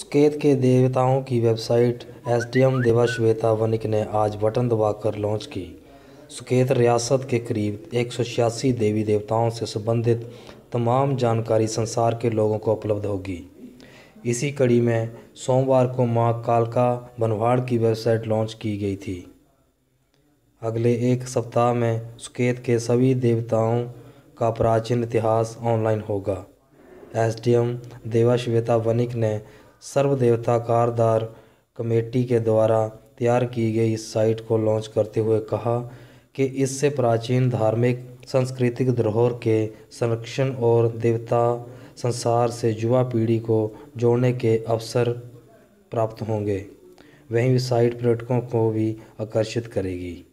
स्केत के देवताओं की वेबसाइट एस डी एम देवा श्वेता वनिक ने आज बटन दबाकर लॉन्च की सुकेत रियासत के करीब एक देवी देवताओं से संबंधित तमाम जानकारी संसार के लोगों को उपलब्ध होगी इसी कड़ी में सोमवार को मां कालका बनवाड़ की वेबसाइट लॉन्च की गई थी अगले एक सप्ताह में सुकेत के सभी देवताओं का प्राचीन इतिहास ऑनलाइन होगा एस डी एम देवा श्वेता वनिक ने सर्व देवता दार कमेटी के द्वारा तैयार की गई इस साइट को लॉन्च करते हुए कहा कि इससे प्राचीन धार्मिक सांस्कृतिक धरोहर के संरक्षण और देवता संसार से युवा पीढ़ी को जोड़ने के अवसर प्राप्त होंगे वहीं साइट पर्यटकों को भी आकर्षित करेगी